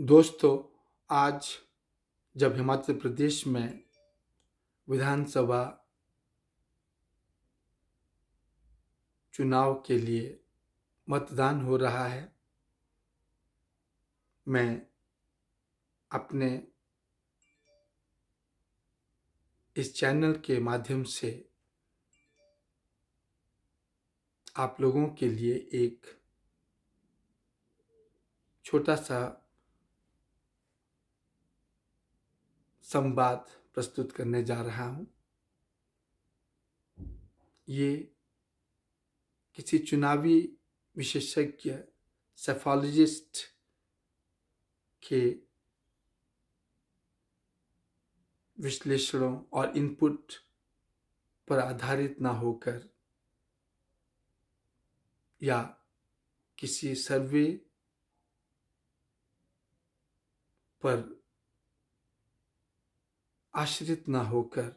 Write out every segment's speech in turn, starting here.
दोस्तों आज जब हिमाचल प्रदेश में विधानसभा चुनाव के लिए मतदान हो रहा है मैं अपने इस चैनल के माध्यम से आप लोगों के लिए एक छोटा सा संवाद प्रस्तुत करने जा रहा हूं ये किसी चुनावी विशेषज्ञ सेफोलॉजिस्ट के विश्लेषणों और इनपुट पर आधारित ना होकर या किसी सर्वे पर आश्रित ना होकर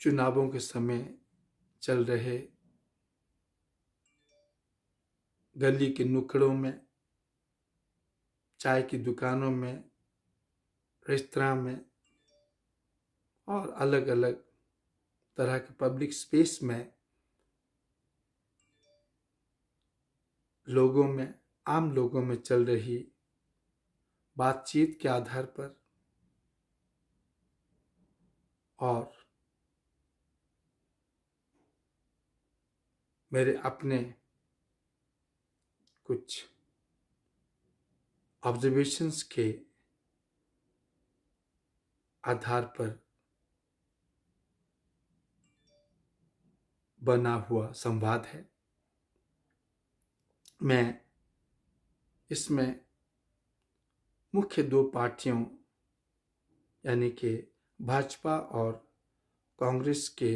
चुनावों के समय चल रहे गली के नुकड़ों में चाय की दुकानों में रेस्तरा में और अलग अलग तरह के पब्लिक स्पेस में लोगों में आम लोगों में चल रही बातचीत के आधार पर और मेरे अपने कुछ ऑब्जर्वेशंस के आधार पर बना हुआ संवाद है मैं इसमें मुख्य दो पार्टियों यानी कि भाजपा और कांग्रेस के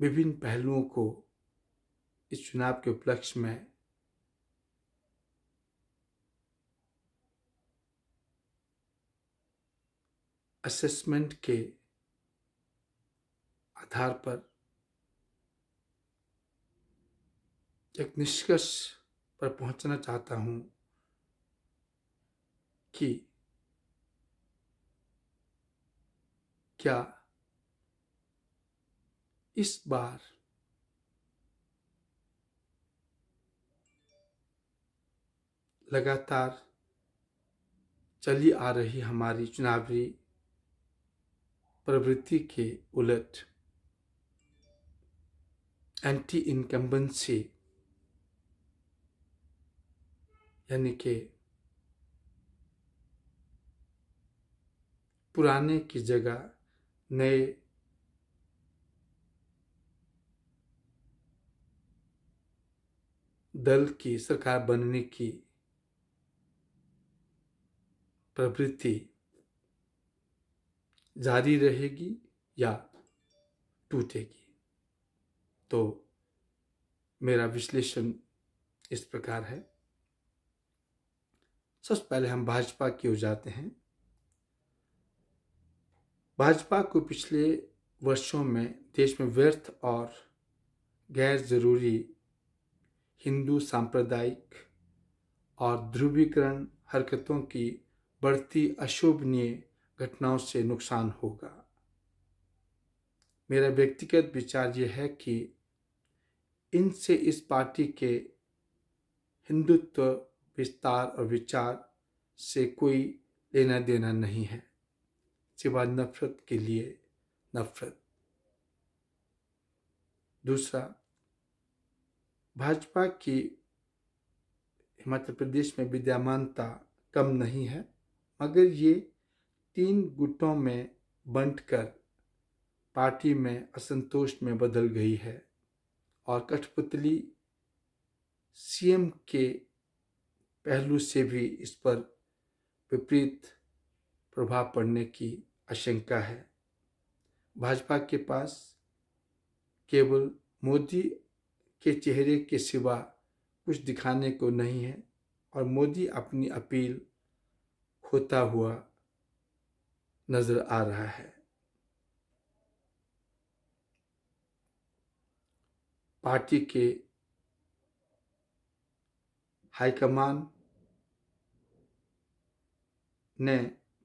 विभिन्न पहलुओं को इस चुनाव के उपलक्ष्य में असेसमेंट के आधार पर एक निष्कर्ष पर पहुंचना चाहता हूं कि क्या इस बार लगातार चली आ रही हमारी चुनावी प्रवृत्ति के उलट एंटी इनकम्बेंसी यानी कि पुराने की जगह नए दल की सरकार बनने की प्रवृत्ति जारी रहेगी या टूटेगी तो मेरा विश्लेषण इस प्रकार है सबसे पहले हम भाजपा की ओर जाते हैं भाजपा को पिछले वर्षों में देश में व्यर्थ और गैर जरूरी हिंदू सांप्रदायिक और ध्रुवीकरण हरकतों की बढ़ती अशोभनीय घटनाओं से नुकसान होगा मेरा व्यक्तिगत विचार यह है कि इनसे इस पार्टी के हिंदुत्व विस्तार और विचार से कोई लेना देना नहीं है सिवा नफरत के लिए नफरत दूसरा भाजपा की हिमाचल प्रदेश में विद्यमानता कम नहीं है मगर ये तीन गुटों में बंटकर पार्टी में असंतोष में बदल गई है और कठपुतली सीएम के पहलू से भी इस पर विपरीत प्रभाव पड़ने की आशंका है भाजपा के पास केवल मोदी के चेहरे के सिवा कुछ दिखाने को नहीं है और मोदी अपनी अपील खोता हुआ नजर आ रहा है पार्टी के हाईकमान ने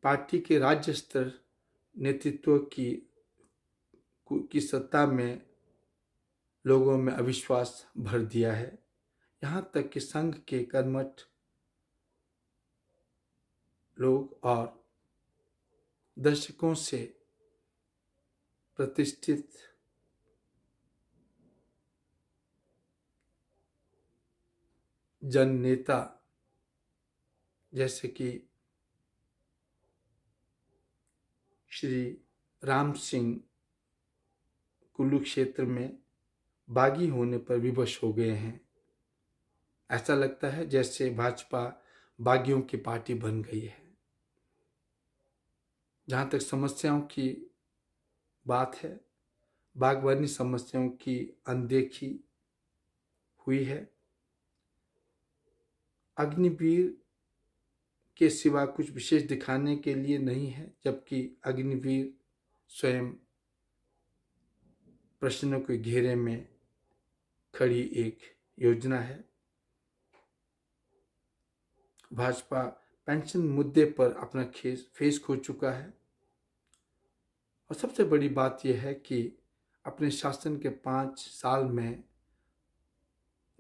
पार्टी के राज्य स्तर नेतृत्व की की सत्ता में लोगों में अविश्वास भर दिया है यहाँ तक कि संघ के कर्मठ लोग और दर्शकों से प्रतिष्ठित जन नेता जैसे कि श्री राम सिंह कुल्लू क्षेत्र में बागी होने पर विवश हो गए हैं ऐसा लगता है जैसे भाजपा बागियों की पार्टी बन गई है जहाँ तक समस्याओं की बात है बागवानी समस्याओं की अनदेखी हुई है अग्निवीर के सिवा कुछ विशेष दिखाने के लिए नहीं है जबकि अग्निवीर स्वयं प्रश्नों के घेरे में खड़ी एक योजना है भाजपा पेंशन मुद्दे पर अपना खेस फेस खो चुका है और सबसे बड़ी बात यह है कि अपने शासन के पाँच साल में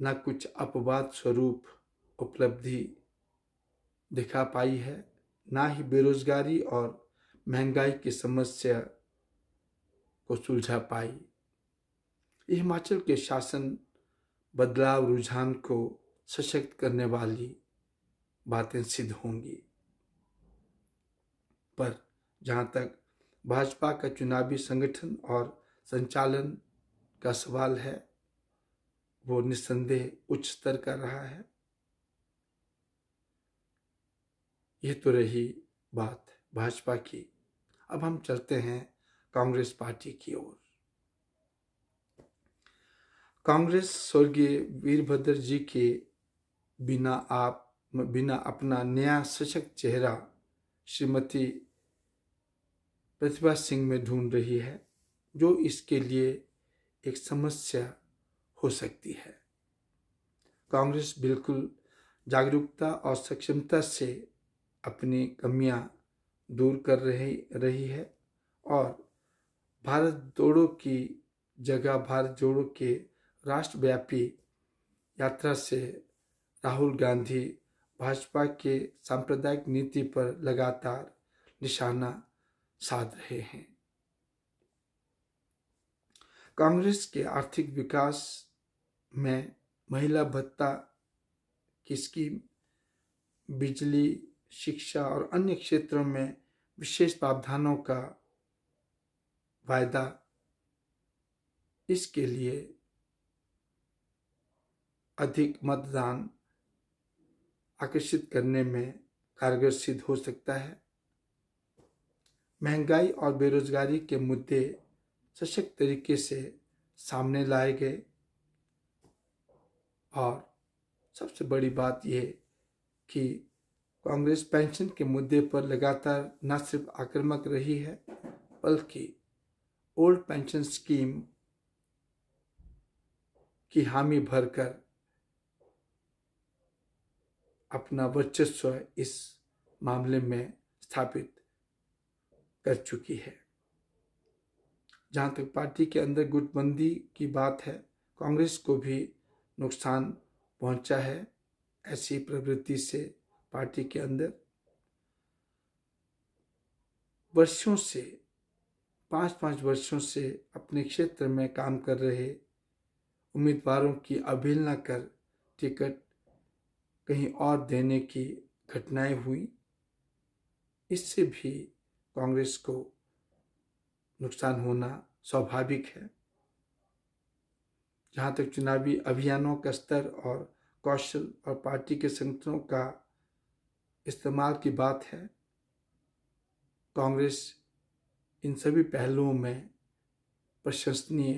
न कुछ अपवाद स्वरूप उपलब्धि दिखा पाई है ना ही बेरोजगारी और महंगाई की समस्या को सुलझा पाई ये हिमाचल के शासन बदलाव रुझान को सशक्त करने वाली बातें सिद्ध होंगी पर जहाँ तक भाजपा का चुनावी संगठन और संचालन का सवाल है वो निस्संदेह उच्च स्तर का रहा है ये तो रही बात भाजपा की अब हम चलते हैं कांग्रेस पार्टी की ओर कांग्रेस स्वर्गीय वीरभद्र जी के बिना आप बिना अपना नया सशक्त चेहरा श्रीमती प्रतिभा सिंह में ढूंढ रही है जो इसके लिए एक समस्या हो सकती है कांग्रेस बिल्कुल जागरूकता और सक्षमता से अपनी कमियां दूर कर रही रही है और भारत जोड़ो की जगह भारत जोड़ो के राष्ट्रव्यापी यात्रा से राहुल गांधी भाजपा के सांप्रदायिक नीति पर लगातार निशाना साध रहे हैं कांग्रेस के आर्थिक विकास में महिला भत्ता की स्कीम बिजली शिक्षा और अन्य क्षेत्रों में विशेष प्रावधानों का वायदा इसके लिए अधिक मतदान आकर्षित करने में कारगर सिद्ध हो सकता है महंगाई और बेरोजगारी के मुद्दे सशक्त तरीके से सामने लाए गए और सबसे बड़ी बात यह कि कांग्रेस पेंशन के मुद्दे पर लगातार न सिर्फ आक्रामक रही है बल्कि ओल्ड पेंशन स्कीम की हामी भरकर अपना वर्चस्व इस मामले में स्थापित कर चुकी है जहां तक पार्टी के अंदर गुटबंदी की बात है कांग्रेस को भी नुकसान पहुंचा है ऐसी प्रवृत्ति से पार्टी के अंदर वर्षों से पाँच पाँच वर्षों से अपने क्षेत्र में काम कर रहे उम्मीदवारों की अवहेलना कर टिकट कहीं और देने की घटनाएं हुई इससे भी कांग्रेस को नुकसान होना स्वाभाविक है जहाँ तक चुनावी अभियानों का स्तर और कौशल और पार्टी के संगठनों का इस्तेमाल की बात है कांग्रेस इन सभी पहलुओं में प्रशंसनीय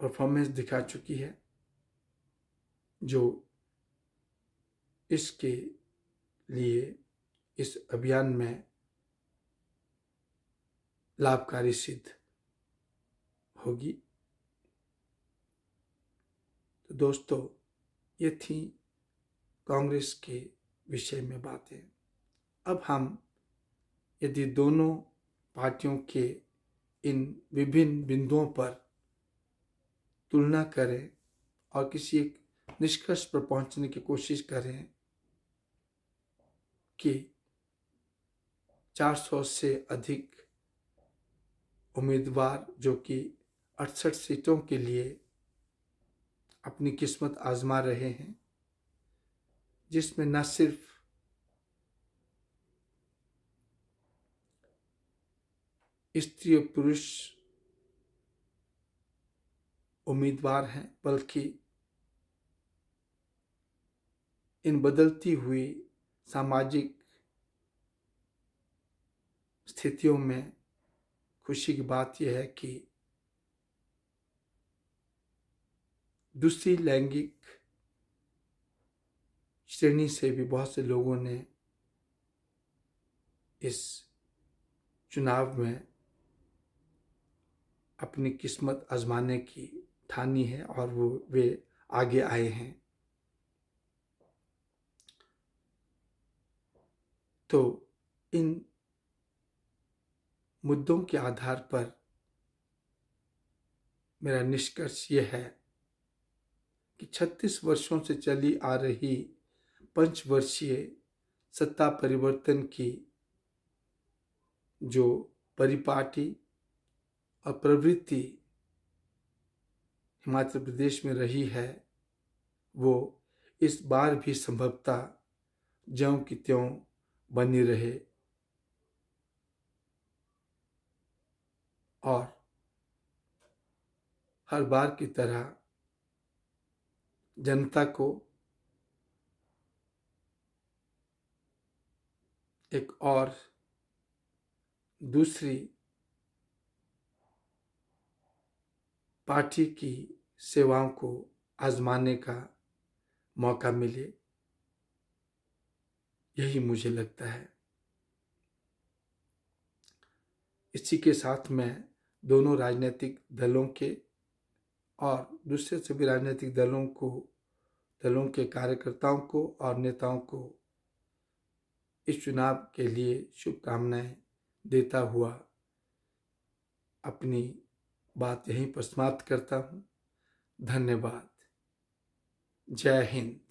परफॉर्मेंस दिखा चुकी है जो इसके लिए इस अभियान में लाभकारी सिद्ध होगी तो दोस्तों ये थी कांग्रेस के विषय में बातें अब हम यदि दोनों पार्टियों के इन विभिन्न बिंदुओं पर तुलना करें और किसी एक निष्कर्ष पर पहुंचने की कोशिश करें कि 400 से अधिक उम्मीदवार जो कि अड़सठ सीटों के लिए अपनी किस्मत आजमा रहे हैं जिसमें न सिर्फ स्त्री और पुरुष उम्मीदवार हैं बल्कि इन बदलती हुई सामाजिक स्थितियों में खुशी की बात यह है कि दूसरी लैंगिक श्रेणी से भी बहुत से लोगों ने इस चुनाव में अपनी किस्मत आजमाने की ठानी है और वो वे आगे आए हैं तो इन मुद्दों के आधार पर मेरा निष्कर्ष ये है कि 36 वर्षों से चली आ रही पंचवर्षीय सत्ता परिवर्तन की जो परिपाटी और प्रवृत्ति हिमाचल प्रदेश में रही है वो इस बार भी संभवता ज्यों की त्यों बनी रहे और हर बार की तरह जनता को एक और दूसरी पार्टी की सेवाओं को आजमाने का मौका मिले यही मुझे लगता है इसी के साथ मैं दोनों राजनीतिक दलों के और दूसरे सभी राजनीतिक दलों को दलों के कार्यकर्ताओं को और नेताओं को इस चुनाव के लिए शुभकामनाएं देता हुआ अपनी बात यहीं पर समाप्त करता हूँ धन्यवाद जय हिंद